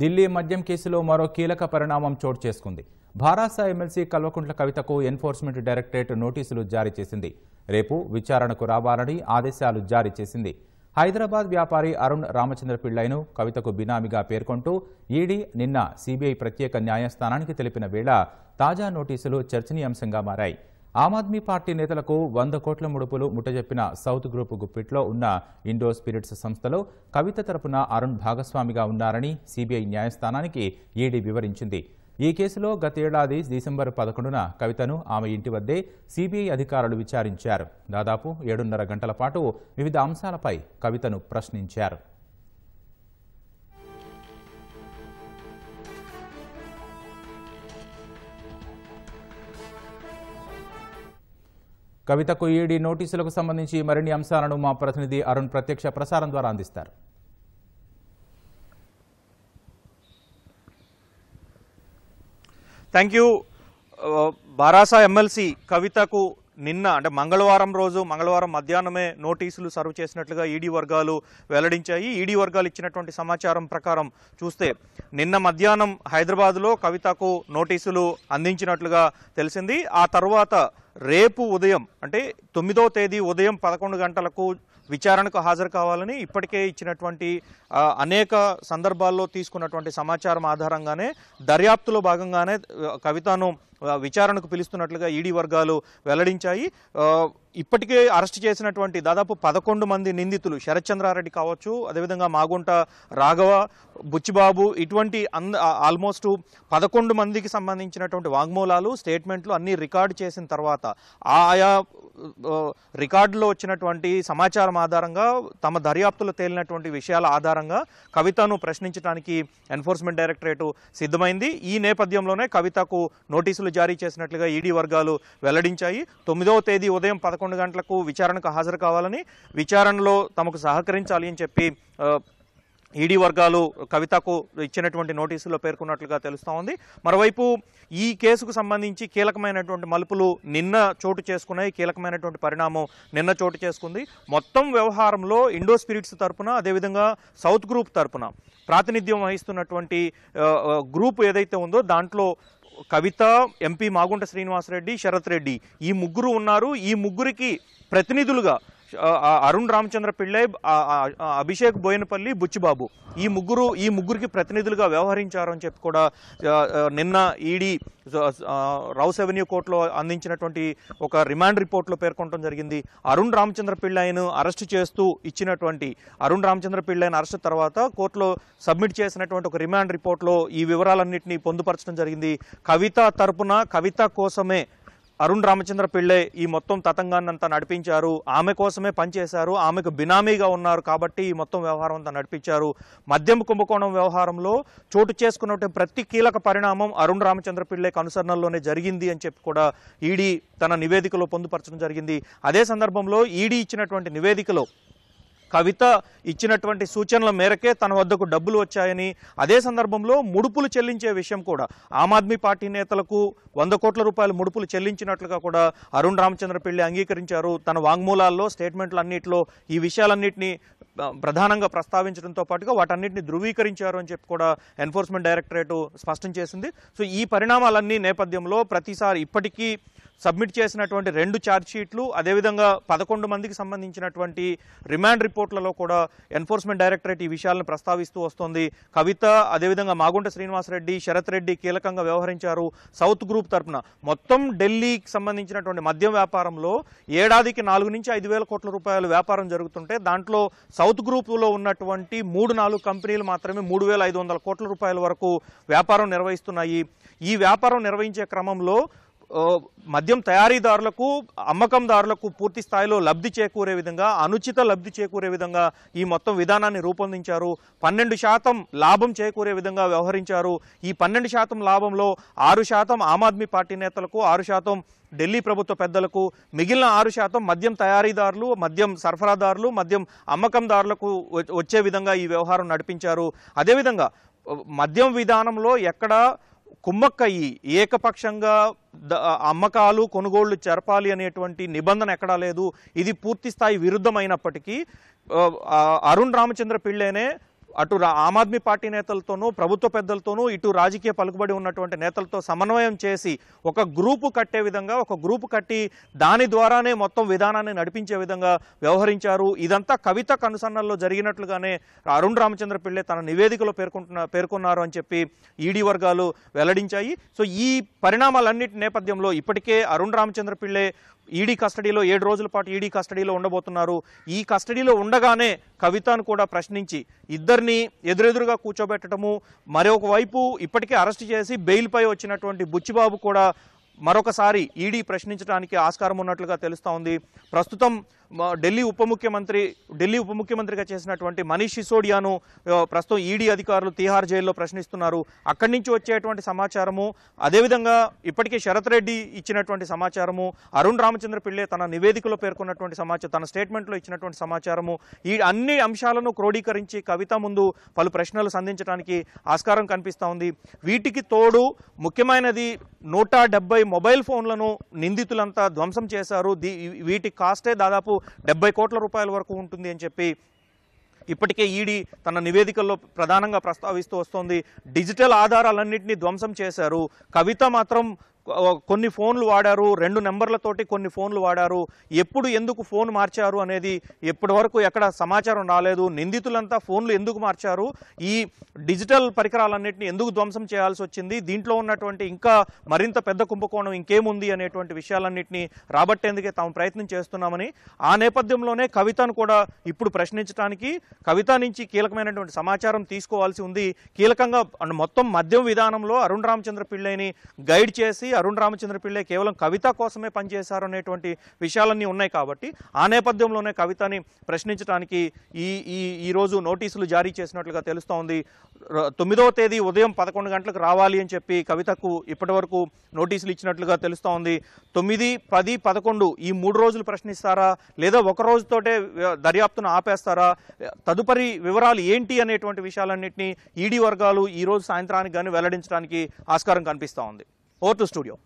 ఢిల్లీ మద్యం కేసులో మరో కీలక పరిణామం చోటు చేసుకుంది భారాస ఎమ్మెల్సీ కల్వకుంట్ల కవితకు ఎన్ఫోర్స్మెంట్ డైరెక్టరేట్ నోటీసులు జారీ చేసింది రేపు విచారణకు రావాలని ఆదేశాలు జారీ చేసింది హైదరాబాద్ వ్యాపారి అరుణ్ రామచంద్ర పిళ్లైను కవితకు బినామీగా పేర్కొంటూ ఈడీ నిన్న సీబీఐ ప్రత్యేక న్యాయస్థానానికి తెలిపిన వేళ తాజా నోటీసులు చర్చనీయాంశంగా మారాయి ఆమ్ ఆద్మీ పార్టీ నేతలకు వంద కోట్ల ముడుపులు ముట్టజెప్పిన సౌత్ గ్రూప్ గుప్పిట్లో ఉన్న ఇండో స్పిరిట్స్ సంస్థలో కవిత తరపున అరుణ్ భాగస్వామిగా ఉన్నారని సిబిఐ న్యాయస్థానానికి ఈడీ వివరించింది ఈ కేసులో గతేడాది డిసెంబర్ పదకొండున కవితను ఆమె ఇంటి వద్దే సిబిఐ అధికారులు విచారించారు దాదాపు ఏడున్నర గంటల పాటు వివిధ అంశాలపై కవితను ప్రశ్నించారు కవితకు ఈడీ నోటీసులకు సంబంధించి మరిన్ని అంశాలను మా ప్రతినిధి అరుణ్ ప్రత్యక్ష ప్రసారం ద్వారా అందిస్తారు థ్యాంక్ యూ బారాసా ఎమ్మెల్సీ కవితకు నిన్న అంటే మంగళవారం రోజు మంగళవారం మధ్యాహ్నమే నోటీసులు సర్వ్ చేసినట్లుగా ఈడీ వర్గాలు వెల్లడించాయి ఈడీ వర్గాలు ఇచ్చినటువంటి సమాచారం ప్రకారం చూస్తే నిన్న మధ్యాహ్నం హైదరాబాద్లో కవితకు నోటీసులు అందించినట్లుగా తెలిసింది ఆ తర్వాత రేపు ఉదయం అంటే తొమ్మిదో తేదీ ఉదయం పదకొండు గంటలకు విచారణకు హాజరు కావాలని ఇప్పటికే ఇచ్చినటువంటి అనేక సందర్భాల్లో తీసుకున్నటువంటి సమాచారం ఆధారంగానే దర్యాప్తులో భాగంగానే కవితను విచారణకు పిలుస్తున్నట్లుగా ఈడీ వర్గాలు వెల్లడించాయి ఇప్పటికే అరెస్ట్ చేసినటువంటి దాదాపు పదకొండు మంది నిందితులు శరత్చంద్రారెడ్డి కావచ్చు అదేవిధంగా మాగుంట రాఘవ బుచ్చిబాబు ఇటువంటి ఆల్మోస్ట్ పదకొండు మందికి సంబంధించినటువంటి వాంగ్మూలాలు స్టేట్మెంట్లు అన్ని రికార్డు చేసిన తర్వాత ఆయా రికార్డులో వచ్చినటువంటి సమాచారం ఆధారంగా తమ దర్యాప్తులు తేలినటువంటి విషయాల ఆధారంగా కవితను ప్రశ్నించడానికి ఎన్ఫోర్స్మెంట్ డైరెక్టరేటు సిద్ధమైంది ఈ నేపథ్యంలోనే కవితకు నోటీసులు జారీ చేసినట్లుగా ఈడీ వర్గాలు వెల్లడించాయి తొమ్మిదవ తేదీ ఉదయం పదకొండు గంటలకు విచారణకు హాజరు కావాలని విచారణలో తమకు సహకరించాలి అని చెప్పి ఈడీ వర్గాలు కవితకు ఇచ్చినటువంటి నోటీసులో పేర్కొన్నట్లుగా తెలుస్తూ ఉంది మరోవైపు ఈ కేసుకు సంబంధించి కీలకమైనటువంటి మలుపులు నిన్న చోటు చేసుకున్నాయి కీలకమైనటువంటి పరిణామం నిన్న చోటు చేసుకుంది మొత్తం వ్యవహారంలో ఇండో స్పిరిట్స్ తరపున అదేవిధంగా సౌత్ గ్రూప్ తరపున ప్రాతినిధ్యం వహిస్తున్నటువంటి గ్రూప్ ఏదైతే ఉందో దాంట్లో కవిత ఎంపీ మాగుంట శ్రీనివాసరెడ్డి శరత్ రెడ్డి ఈ ముగ్గురు ఉన్నారు ఈ ముగ్గురికి ప్రతినిధులుగా అరుణ్ రామచంద్ర పిళ్ళై అభిషేక్ బోయనపల్లి బుచ్చిబాబు ఈ ముగ్గురు ఈ ముగ్గురికి ప్రతినిధులుగా వ్యవహరించారు అని చెప్పి కూడా నిన్న ఈడీ రౌస్ అవెన్యూ కోర్టులో అందించినటువంటి ఒక రిమాండ్ రిపోర్ట్లో పేర్కొనడం జరిగింది అరుణ్ రామచంద్ర పిళ్ళైను అరెస్ట్ చేస్తూ ఇచ్చినటువంటి అరుణ్ రామచంద్ర పిళ్ళైన అరెస్ట్ తర్వాత కోర్టులో సబ్మిట్ చేసినటువంటి ఒక రిమాండ్ రిపోర్ట్లో ఈ వివరాలన్నింటినీ పొందుపరచడం జరిగింది కవిత తరపున కవిత కోసమే అరుణ్ రామచంద్ర పిళ్ళే ఈ మొత్తం తతంగాన్నంతా నడిపించారు ఆమె కోసమే పనిచేశారు ఆమెకు బినామీగా ఉన్నారు కాబట్టి ఈ మొత్తం వ్యవహారం అంతా నడిపించారు మద్యం కుంభకోణం వ్యవహారంలో చోటు చేసుకున్న ప్రతి కీలక పరిణామం అరుణ్ రామచంద్ర పిళ్ళేకి అనుసరణలోనే జరిగింది అని చెప్పి కూడా ఈడీ తన నివేదికలో పొందుపరచడం జరిగింది అదే సందర్భంలో ఈడీ ఇచ్చినటువంటి నివేదికలో కవిత ఇచ్చినటువంటి సూచనల మేరకే తన వద్దకు డబ్బులు వచ్చాయని అదే సందర్భంలో ముడుపులు చెల్లించే విషయం కూడా ఆమ్ ఆద్మీ పార్టీ నేతలకు వంద కోట్ల రూపాయలు ముడుపులు చెల్లించినట్లుగా కూడా అరుణ్ రామచంద్ర పిల్లి అంగీకరించారు తన వాంగ్మూలాల్లో స్టేట్మెంట్లు అన్నింటిలో ఈ విషయాలన్నింటినీ ప్రధానంగా ప్రస్తావించడంతో పాటుగా వాటన్నిటిని ధృవీకరించారు అని చెప్పి కూడా ఎన్ఫోర్స్మెంట్ డైరెక్టరేటు స్పష్టం చేసింది సో ఈ పరిణామాలన్నీ నేపథ్యంలో ప్రతిసారి ఇప్పటికీ సబ్మిట్ చేసినటువంటి రెండు ఛార్జ్షీట్లు అదేవిధంగా పదకొండు మందికి సంబంధించినటువంటి రిమాండ్ రిపోర్ట్లలో కూడా ఎన్ఫోర్స్మెంట్ డైరెక్టరేట్ ఈ విషయాలను ప్రస్తావిస్తూ వస్తోంది కవిత అదేవిధంగా మాగుంట శ్రీనివాసరెడ్డి శరత్ రెడ్డి కీలకంగా వ్యవహరించారు సౌత్ గ్రూప్ తరఫున మొత్తం ఢిల్లీకి సంబంధించినటువంటి మద్యం వ్యాపారంలో ఏడాదికి నాలుగు నుంచి ఐదు వేల కోట్ల రూపాయలు వ్యాపారం జరుగుతుంటే దాంట్లో సౌత్ గ్రూపులో ఉన్నటువంటి మూడు నాలుగు కంపెనీలు మాత్రమే మూడు వేల ఐదు వందల కోట్ల రూపాయల వరకు వ్యాపారం నిర్వహిస్తున్నాయి ఈ వ్యాపారం నిర్వహించే క్రమంలో మద్యం తయారీదారులకు అమ్మకందారులకు పూర్తి స్థాయిలో లబ్ధి చేకూరే విధంగా అనుచిత లబ్ధి చేకూరే విధంగా ఈ మొత్తం విధానాన్ని రూపొందించారు పన్నెండు శాతం లాభం చేకూరే విధంగా వ్యవహరించారు ఈ పన్నెండు శాతం లాభంలో ఆరు శాతం ఆమ్ ఆద్మీ పార్టీ నేతలకు ఆరు శాతం ఢిల్లీ ప్రభుత్వ పెద్దలకు మిగిలిన ఆరు శాతం మద్యం తయారీదారులు మద్యం సరఫరాదారులు మద్యం అమ్మకందారులకు వచ్చే విధంగా ఈ వ్యవహారం నడిపించారు అదేవిధంగా మద్యం విధానంలో ఎక్కడ కుమ్మక్కయ్యి ఏకపక్షంగా అమ్మకాలు కొనుగోళ్లు జరపాలి అనేటువంటి నిబంధన ఎక్కడా లేదు ఇది పూర్తిస్థాయి విరుద్ధమైనప్పటికీ అరుణ్ రామచంద్ర పిళ్ళేనే అటు ఆమ్ ఆద్మీ పార్టీ నేతలతోనూ ప్రభుత్వ పెద్దలతోనూ ఇటు రాజకీయ పలుకుబడి ఉన్నటువంటి నేతలతో సమన్వయం చేసి ఒక గ్రూపు కట్టే విధంగా ఒక గ్రూపు కట్టి దాని ద్వారానే మొత్తం విధానాన్ని నడిపించే విధంగా వ్యవహరించారు ఇదంతా కవిత కనుసన్నల్లో జరిగినట్లుగానే అరుణ్ రామచంద్ర పిళ్ళే తన నివేదికలో పేర్కొంటున్న పేర్కొన్నారు అని చెప్పి ఈడీ వర్గాలు వెల్లడించాయి సో ఈ పరిణామాలన్నిటి నేపథ్యంలో ఇప్పటికే అరుణ్ రామచంద్ర పిళ్ళే ఈడీ కస్టడీలో ఏడు రోజుల పాటు ఈడీ కస్టడీలో ఉండబోతున్నారు ఈ కస్టడీలో ఉండగానే కవితను కూడా ప్రశ్నించి ఇద్దరిని ఎదురెదురుగా కూర్చోబెట్టడము మరొక వైపు ఇప్పటికే అరెస్ట్ చేసి బెయిల్పై వచ్చినటువంటి బుచ్చిబాబు కూడా మరొకసారి ఈడీ ప్రశ్నించడానికి ఆస్కారం ఉన్నట్లుగా తెలుస్తోంది ప్రస్తుతం ఢిల్లీ ఉప ముఖ్యమంత్రి ఢిల్లీ ఉప ముఖ్యమంత్రిగా చేసినటువంటి మనీష్ సిసోడియాను ప్రస్తుతం ఈడీ అధికారులు తీహార్ జైల్లో ప్రశ్నిస్తున్నారు అక్కడి నుంచి వచ్చేటువంటి సమాచారము అదేవిధంగా ఇప్పటికే శరత్ రెడ్డి ఇచ్చినటువంటి సమాచారము అరుణ్ రామచంద్ర పిళ్ళే తన నివేదికలో పేర్కొన్నటువంటి సమాచారం తన స్టేట్మెంట్లో ఇచ్చినటువంటి సమాచారము ఈ అన్ని అంశాలను క్రోడీకరించి కవిత ముందు పలు ప్రశ్నలు సంధించడానికి ఆస్కారం కనిపిస్తూ ఉంది వీటికి తోడు ముఖ్యమైనది నూట మొబైల్ ఫోన్లను నిందితులంతా ధ్వంసం చేశారు వీటి కాస్టే దాదాపు డెబ్బై కోట్ల రూపాయల వరకు ఉంటుంది అని చెప్పి ఇప్పటికే ఈడీ తన నివేదికల్లో ప్రధానంగా ప్రస్తావిస్తూ వస్తోంది డిజిటల్ ఆధారాలన్నింటినీ ధ్వంసం చేశారు కవిత మాత్రం కొన్ని ఫోన్లు వాడారు రెండు నెంబర్లతోటి కొన్ని ఫోన్లు వాడారు ఎప్పుడు ఎందుకు ఫోన్ మార్చారు అనేది ఎప్పటి వరకు ఎక్కడ సమాచారం రాలేదు నిందితులంతా ఫోన్లు ఎందుకు మార్చారు ఈ డిజిటల్ పరికరాలన్నింటినీ ఎందుకు ధ్వంసం చేయాల్సి వచ్చింది దీంట్లో ఉన్నటువంటి ఇంకా మరింత పెద్ద కుంభకోణం ఇంకేముంది అనేటువంటి విషయాలన్నింటినీ రాబట్టేందుకే తాము ప్రయత్నం చేస్తున్నామని ఆ నేపథ్యంలోనే కవితను కూడా ఇప్పుడు ప్రశ్నించడానికి కవిత నుంచి కీలకమైనటువంటి సమాచారం తీసుకోవాల్సి ఉంది కీలకంగా మొత్తం మద్యం విధానంలో అరుణ్ రామచంద్ర పిళ్ళైని గైడ్ చేసి అరుణ్ రామచంద్ర పిళ్ళే కేవలం కవిత కోసమే పనిచేశారు అనేటువంటి విషయాలన్నీ ఉన్నాయి కాబట్టి ఆ నేపథ్యంలోనే కవితని ప్రశ్నించడానికి ఈ ఈ ఈరోజు నోటీసులు జారీ చేసినట్లుగా తెలుస్తోంది తొమ్మిదవ తేదీ ఉదయం పదకొండు గంటలకు రావాలి అని చెప్పి కవితకు ఇప్పటి వరకు నోటీసులు ఇచ్చినట్లుగా తెలుస్తోంది తొమ్మిది పది పదకొండు ఈ మూడు రోజులు ప్రశ్నిస్తారా లేదా ఒక రోజుతోటే దర్యాప్తును ఆపేస్తారా తదుపరి వివరాలు ఏంటి అనేటువంటి విషయాలన్నింటినీ ఈడీ వర్గాలు ఈరోజు సాయంత్రానికి కానీ వెల్లడించడానికి ఆస్కారం కనిపిస్తూ ఉంది Or studio.